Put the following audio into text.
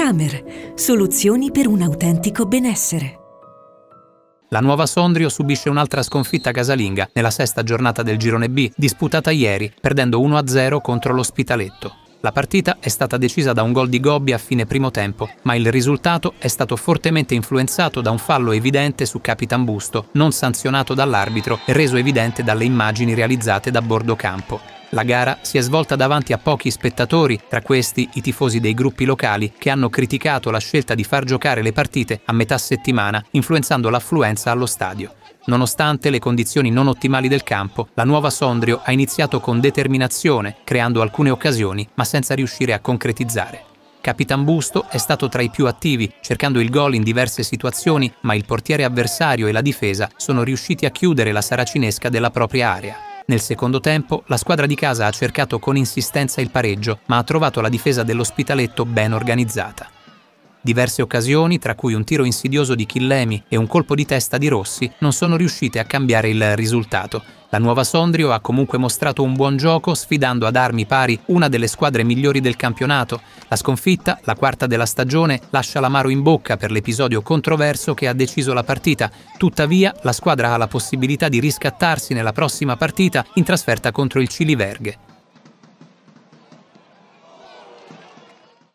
Kramer, soluzioni per un autentico benessere. La nuova Sondrio subisce un'altra sconfitta casalinga nella sesta giornata del girone B, disputata ieri, perdendo 1-0 contro l'Ospitaletto. La partita è stata decisa da un gol di Gobbi a fine primo tempo, ma il risultato è stato fortemente influenzato da un fallo evidente su Capitan Busto, non sanzionato dall'arbitro e reso evidente dalle immagini realizzate da bordo campo. La gara si è svolta davanti a pochi spettatori, tra questi i tifosi dei gruppi locali che hanno criticato la scelta di far giocare le partite a metà settimana, influenzando l'affluenza allo stadio. Nonostante le condizioni non ottimali del campo, la nuova Sondrio ha iniziato con determinazione, creando alcune occasioni, ma senza riuscire a concretizzare. Capitan Busto è stato tra i più attivi, cercando il gol in diverse situazioni, ma il portiere avversario e la difesa sono riusciti a chiudere la saracinesca della propria area. Nel secondo tempo, la squadra di casa ha cercato con insistenza il pareggio, ma ha trovato la difesa dell'ospitaletto ben organizzata. Diverse occasioni, tra cui un tiro insidioso di Killemi e un colpo di testa di Rossi, non sono riuscite a cambiare il risultato. La nuova Sondrio ha comunque mostrato un buon gioco sfidando ad armi pari una delle squadre migliori del campionato. La sconfitta, la quarta della stagione, lascia l'amaro in bocca per l'episodio controverso che ha deciso la partita. Tuttavia, la squadra ha la possibilità di riscattarsi nella prossima partita in trasferta contro il Cili Verghe.